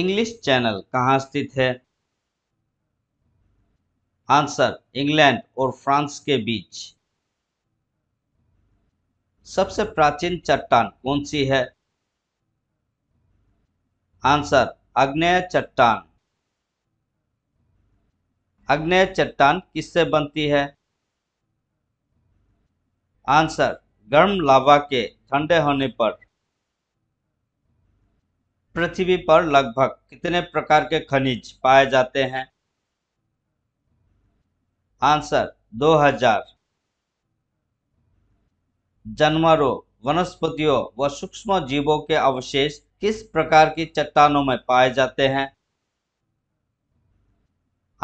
English channel कहाँ स्थित है आंसर इंग्लैंड और फ्रांस के बीच सबसे प्राचीन चट्टान कौन सी है आंसर अग्नेय चट्टान अग्नेय चट्टान किससे बनती है आंसर गर्म लावा के ठंडे होने पर पृथ्वी पर लगभग कितने प्रकार के खनिज पाए जाते हैं आंसर 2000 जानवरों वनस्पतियों व सूक्ष्म जीवों के अवशेष किस प्रकार की चट्टानों में पाए जाते हैं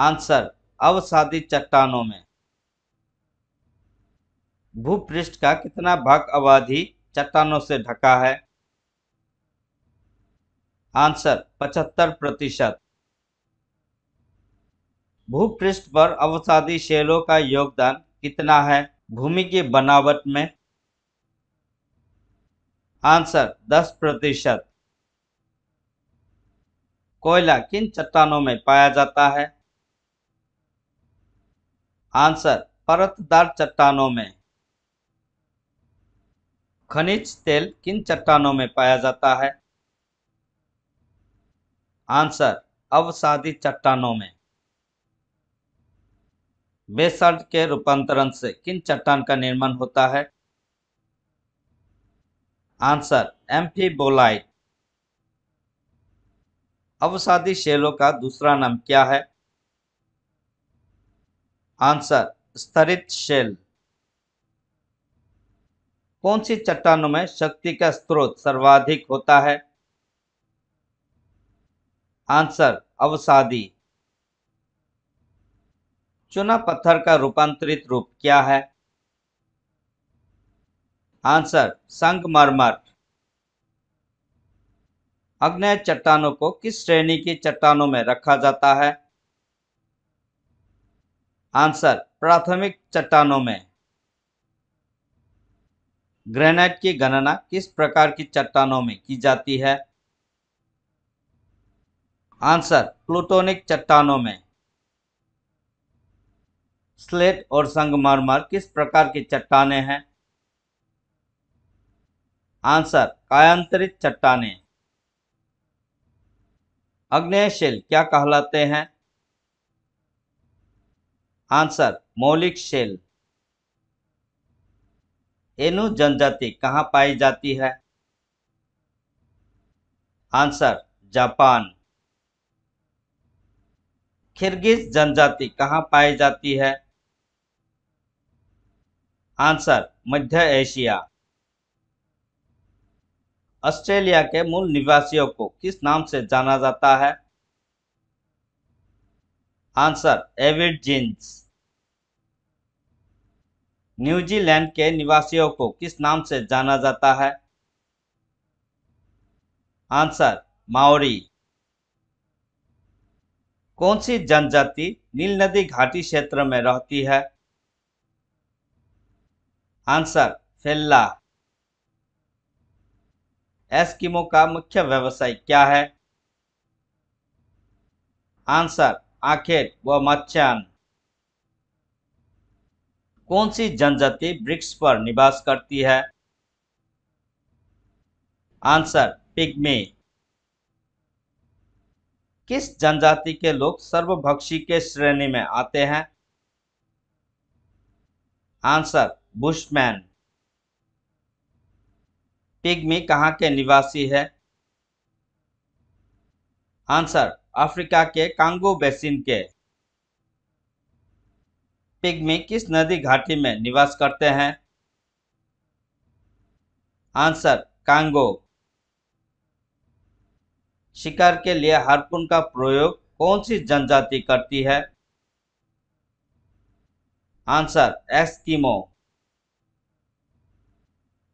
आंसर अवसादी चट्टानों में भूपृष्ठ का कितना भाग आबादी चट्टानों से ढका है आंसर पचहत्तर प्रतिशत भूपृष्ठ पर अवसादी शैलों का योगदान कितना है भूमि की बनावट में आंसर 10 प्रतिशत कोयला किन चट्टानों में पाया जाता है आंसर परतदार चट्टानों में खनिज तेल किन चट्टानों में पाया जाता है आंसर अवसादी चट्टानों में बेसल्ट के रूपांतरण से किन चट्टान का निर्माण होता है आंसर एम्फीबोलाइट अवसादी शेलों का दूसरा नाम क्या है आंसर स्तरित शेल कौन सी चट्टानों में शक्ति का स्रोत सर्वाधिक होता है आंसर अवसादी चुना पत्थर का रूपांतरित रूप क्या है आंसर संगमरमर अग्नय चट्टानों को किस श्रेणी की चट्टानों में रखा जाता है आंसर प्राथमिक चट्टानों में ग्रेनाइट की गणना किस प्रकार की चट्टानों में की जाती है आंसर प्लूटोनिक चट्टानों में स्लेट और संगमरमर किस प्रकार की चट्टाने हैं आंसर कायांतरित चट्टाने अग्नेय शेल क्या कहलाते हैं आंसर मौलिक शेल एनु जनजाति कहाँ पाई जाती है आंसर जापान खिरगिज जनजाति कहाँ पाई जाती है आंसर मध्य एशिया ऑस्ट्रेलिया के मूल निवासियों को किस नाम से जाना जाता है आंसर एविड जींस न्यूजीलैंड के निवासियों को किस नाम से जाना जाता है आंसर माओरी कौन सी जनजाति नील नदी घाटी क्षेत्र में रहती है आंसर फेल्ला एस्किमो का मुख्य व्यवसाय क्या है आंसर आखेट व मच्छान कौन सी जनजाति वृक्ष पर निवास करती है आंसर पिग्मी किस जनजाति के लोग सर्वभक्षी के श्रेणी में आते हैं आंसर बुशमैन पिग्मी कहाँ के निवासी है आंसर अफ्रीका के कांगो बेसिन के पिग्मी किस नदी घाटी में निवास करते हैं आंसर कांगो शिकार के लिए हार्पुन का प्रयोग कौन सी जनजाति करती है आंसर एस्किमो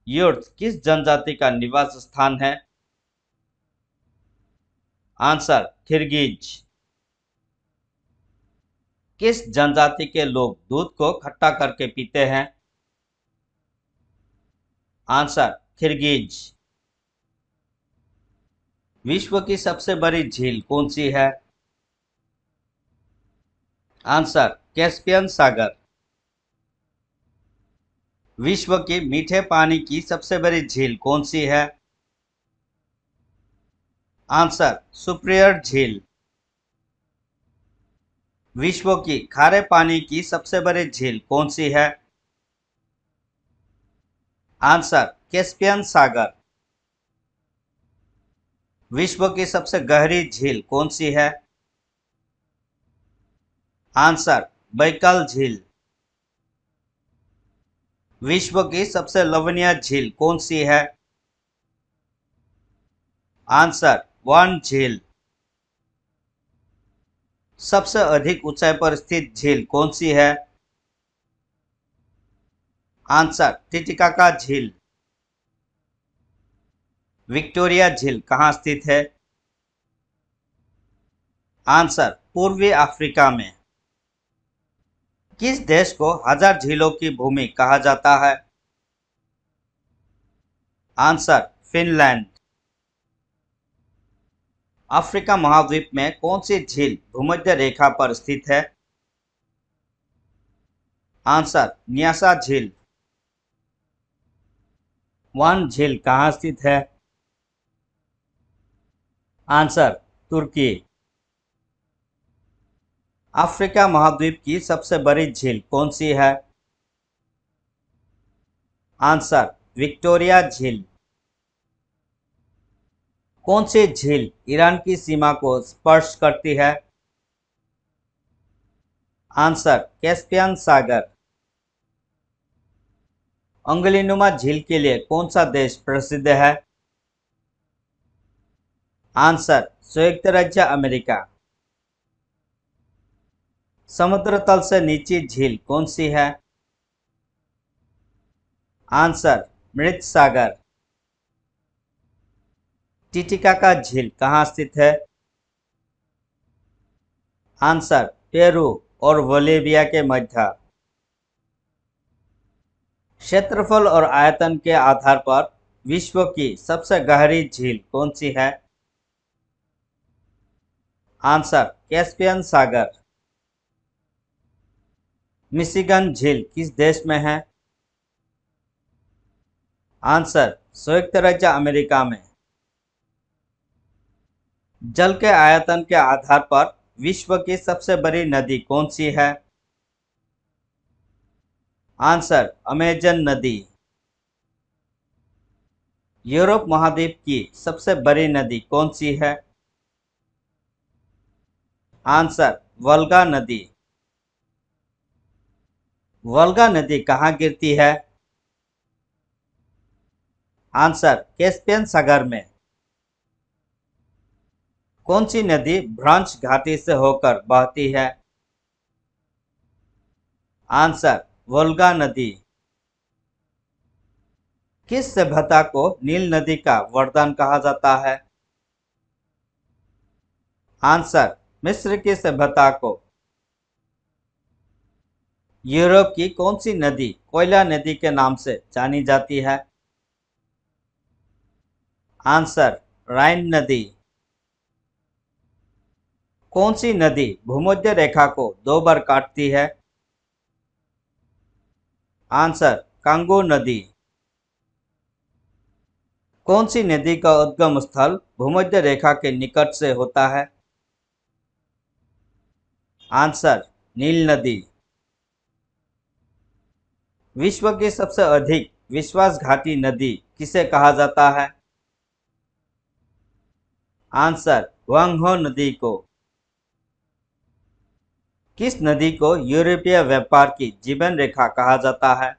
यूर्थ किस जनजाति का निवास स्थान है आंसर खिरगिज किस जनजाति के लोग दूध को खट्टा करके पीते हैं आंसर खिरगिज विश्व की सबसे बड़ी झील कौन सी है आंसर कैस्पियन सागर विश्व की मीठे पानी की सबसे बड़ी झील कौन सी है आंसर सुप्रियर झील विश्व की खारे पानी की सबसे बड़ी झील कौन सी है आंसर कैस्पियन सागर विश्व की सबसे गहरी झील कौन सी है आंसर बैकल झील विश्व की सबसे लवणीय झील कौन सी है आंसर वन झील सबसे अधिक ऊंचाई पर स्थित झील कौन सी है आंसर का झील विक्टोरिया झील कहाँ स्थित है आंसर पूर्वी अफ्रीका में किस देश को हजार झीलों की भूमि कहा जाता है आंसर फिनलैंड अफ्रीका महाद्वीप में कौन सी झील भूमध्य रेखा पर स्थित है आंसर न्यासा झील वन झील कहाँ स्थित है आंसर तुर्की अफ्रीका महाद्वीप की सबसे बड़ी झील कौन सी है आंसर विक्टोरिया झील कौन सी झील ईरान की सीमा को स्पर्श करती है आंसर कैस्पियन सागर अंगलिनुमा झील के लिए कौन सा देश प्रसिद्ध है आंसर संयुक्त राज्य अमेरिका समुद्र तल से नीचे झील कौन सी है आंसर मृत सागर टिटिका का झील कहाँ स्थित है आंसर पेरू और बोलीविया के मध्य क्षेत्रफल और आयतन के आधार पर विश्व की सबसे गहरी झील कौन सी है आंसर कैस्पियन सागर मिशिगन झील किस देश में है आंसर संयुक्त राज्य अमेरिका में जल के आयतन के आधार पर विश्व की सबसे बड़ी नदी कौन सी है आंसर अमेजन नदी यूरोप महाद्वीप की सबसे बड़ी नदी कौन सी है आंसर वल्गा नदी वल्गा नदी कहाँ गिरती है आंसर केस्पियन सागर में कौन सी नदी भ्रंश घाटी से होकर बहती है आंसर वोल्गा नदी किस सभ्यता को नील नदी का वरदान कहा जाता है आंसर मिस्र की सभ्यता को यूरोप की कौन सी नदी कोयला नदी के नाम से जानी जाती है आंसर राइन नदी कौन सी नदी भूमध्य रेखा को दो बार काटती है आंसर कांगो नदी कौन सी नदी का उद्गम स्थल भूमध्य रेखा के निकट से होता है आंसर नील नदी विश्व की सबसे अधिक विश्वासघाती नदी किसे कहा जाता है आंसर वंगहो नदी को किस नदी को यूरोपीय व्यापार की जीवन रेखा कहा जाता है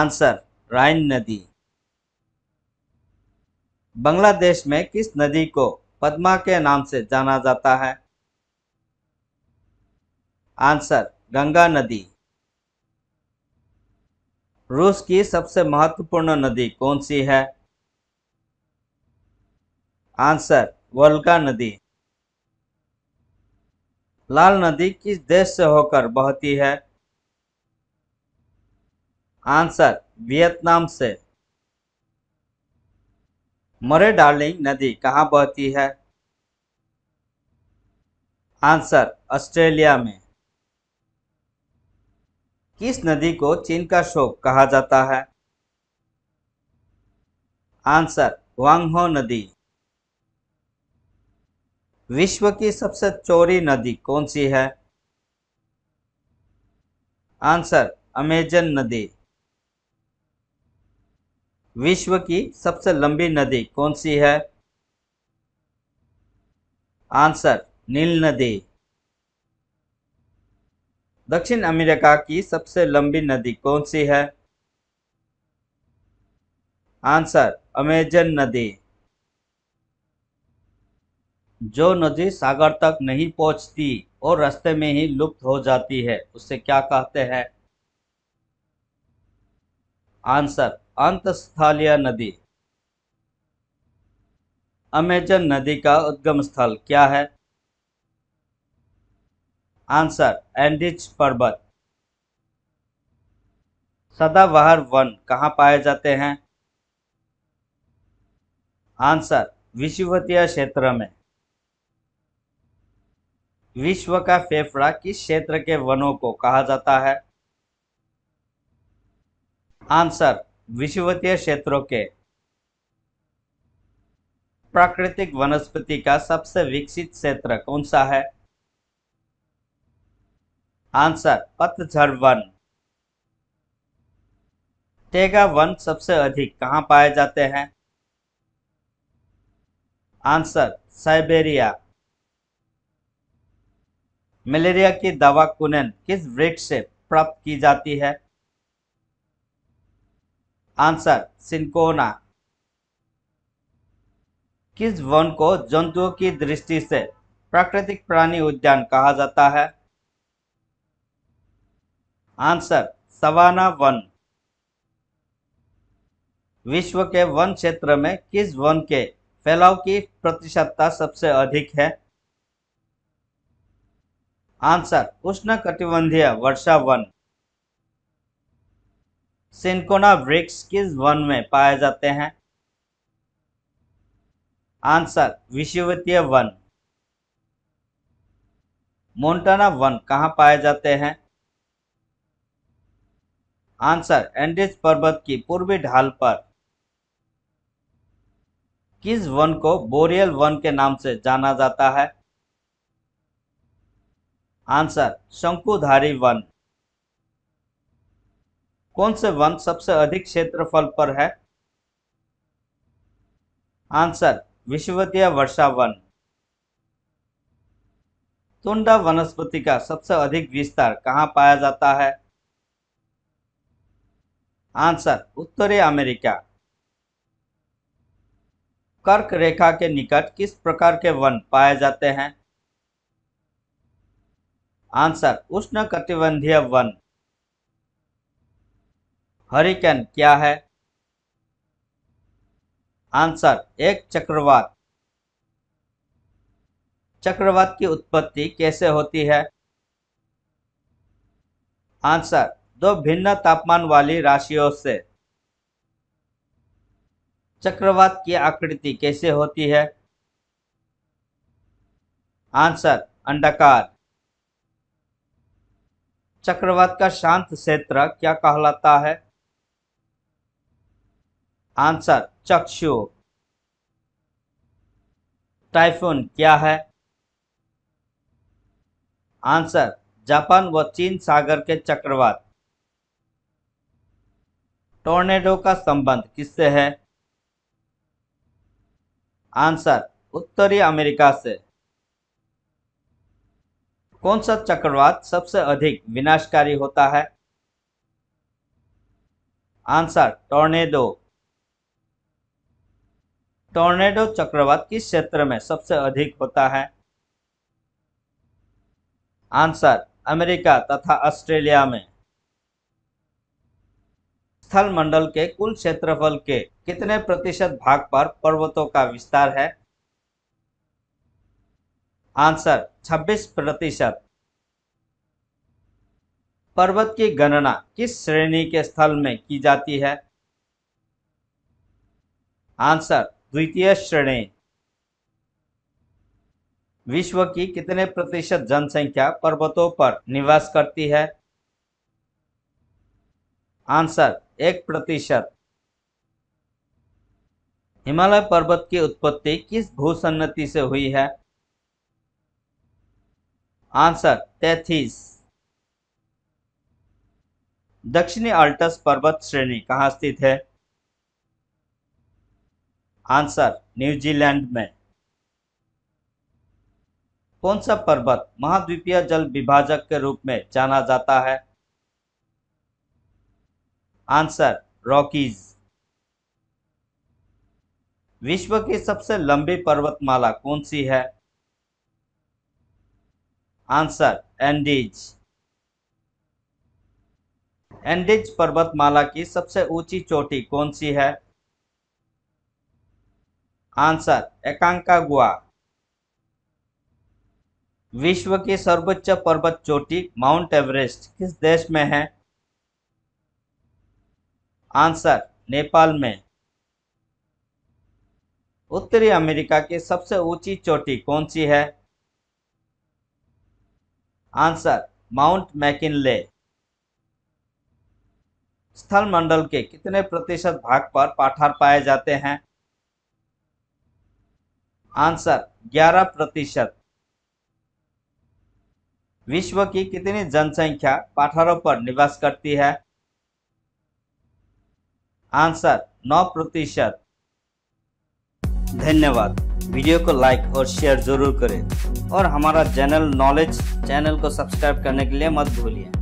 आंसर राइन नदी बांग्लादेश में किस नदी को पद्मा के नाम से जाना जाता है आंसर गंगा नदी रूस की सबसे महत्वपूर्ण नदी कौन सी है आंसर वोल्गा नदी लाल नदी किस देश से होकर बहती है आंसर वियतनाम से मरे डार्लिंग नदी कहाँ बहती है आंसर ऑस्ट्रेलिया में किस नदी को चीन का शोक कहा जाता है आंसर वांगहो नदी विश्व की सबसे चोरी नदी कौन सी है आंसर अमेजन नदी विश्व की सबसे लंबी नदी कौन सी है आंसर नील नदी दक्षिण अमेरिका की सबसे लंबी नदी कौन सी है आंसर अमेजन नदी जो नदी सागर तक नहीं पहुंचती और रास्ते में ही लुप्त हो जाती है उसे क्या कहते हैं आंसर अंतस्थालिया नदी अमेजन नदी का उद्गम स्थल क्या है आंसर एंडिज पर्वत सदाबहार वन कहाँ पाए जाते हैं आंसर विश्ववतीय क्षेत्र में विश्व का फेफड़ा किस क्षेत्र के वनों को कहा जाता है आंसर विषुवतीय क्षेत्रों के प्राकृतिक वनस्पति का सबसे विकसित क्षेत्र कौन सा है आंसर पतझर वन टेगा वन सबसे अधिक कहां पाए जाते हैं आंसर साइबेरिया मलेरिया की दवा कुनेन किस वृक्ष से प्राप्त की जाती है आंसर सिंकोना किस वन को जंतुओं की दृष्टि से प्राकृतिक प्राणी उद्यान कहा जाता है आंसर सवाना वन विश्व के वन क्षेत्र में किस वन के फैलाव की प्रतिशतता सबसे अधिक है आंसर उष्ण कटिबंधीय वर्षा वन सिंकोना वृक्ष किस वन में पाए जाते हैं आंसर विश्ववतीय वन मोन्टाना वन कहाँ पाए जाते हैं आंसर एंडिस पर्वत की पूर्वी ढाल पर किस वन को बोरियल वन के नाम से जाना जाता है आंसर शंकुधारी वन कौन से वन सबसे अधिक क्षेत्रफल पर है आंसर विश्वतीय वर्षा वन तुंडा वनस्पति का सबसे अधिक विस्तार कहाँ पाया जाता है आंसर उत्तरी अमेरिका कर्क रेखा के निकट किस प्रकार के वन पाए जाते हैं आंसर उष्ण कटिबंधीय वन हरिकेन क्या है आंसर एक चक्रवात चक्रवात की उत्पत्ति कैसे होती है आंसर दो भिन्न तापमान वाली राशियों से चक्रवात की आकृति कैसे होती है आंसर अंडाकार चक्रवात का शांत क्षेत्र क्या कहलाता है आंसर चक्षु टाइफून क्या है आंसर जापान व चीन सागर के चक्रवात टोर्नेडो का संबंध किससे है आंसर उत्तरी अमेरिका से कौन सा चक्रवात सबसे अधिक विनाशकारी होता है आंसर टोर्नेडो टोर्नेडो चक्रवात किस क्षेत्र में सबसे अधिक होता है आंसर अमेरिका तथा ऑस्ट्रेलिया में स्थल मंडल के कुल क्षेत्रफल के कितने प्रतिशत भाग पर पर्वतों का विस्तार है आंसर 26 प्रतिशत पर्वत की गणना किस श्रेणी के स्थल में की जाती है आंसर द्वितीय श्रेणी विश्व की कितने प्रतिशत जनसंख्या पर्वतों पर निवास करती है आंसर एक प्रतिशत हिमालय पर्वत की उत्पत्ति किस भूसन्नति से हुई है आंसर तैतीस दक्षिणी अल्टस पर्वत श्रेणी कहाँ स्थित है आंसर न्यूजीलैंड में कौन सा पर्वत महाद्वीपीय जल विभाजक के रूप में जाना जाता है आंसर रॉकीज विश्व की सबसे लंबी पर्वतमाला कौन सी है आंसर एंडीज एंडीज पर्वतमाला की सबसे ऊंची चोटी कौन सी है आंसर एकांका गुआ विश्व की सर्वोच्च पर्वत चोटी माउंट एवरेस्ट किस देश में है आंसर नेपाल में उत्तरी अमेरिका की सबसे ऊंची चोटी कौन सी है आंसर माउंट मैकिनले स्थल मंडल के कितने प्रतिशत भाग पर पाठार पाए जाते हैं आंसर 11 प्रतिशत विश्व की कितनी जनसंख्या पठारों पर निवास करती है आंसर 9 प्रतिशत धन्यवाद वीडियो को लाइक और शेयर जरूर करें और हमारा जनरल नॉलेज चैनल को सब्सक्राइब करने के लिए मत भूलिए